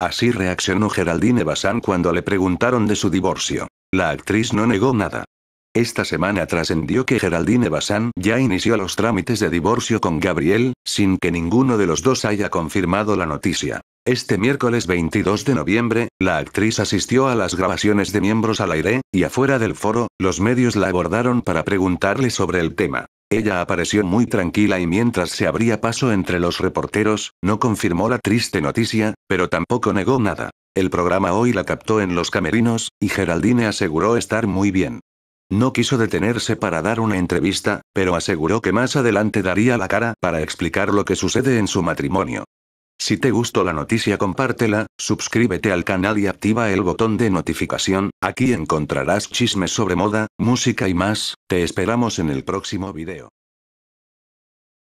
Así reaccionó Geraldine Bazán cuando le preguntaron de su divorcio. La actriz no negó nada. Esta semana trascendió que Geraldine Bazán ya inició los trámites de divorcio con Gabriel, sin que ninguno de los dos haya confirmado la noticia. Este miércoles 22 de noviembre, la actriz asistió a las grabaciones de Miembros al Aire, y afuera del foro, los medios la abordaron para preguntarle sobre el tema. Ella apareció muy tranquila y mientras se abría paso entre los reporteros, no confirmó la triste noticia, pero tampoco negó nada. El programa hoy la captó en los camerinos, y Geraldine aseguró estar muy bien. No quiso detenerse para dar una entrevista, pero aseguró que más adelante daría la cara para explicar lo que sucede en su matrimonio. Si te gustó la noticia compártela, suscríbete al canal y activa el botón de notificación, aquí encontrarás chismes sobre moda, música y más, te esperamos en el próximo video.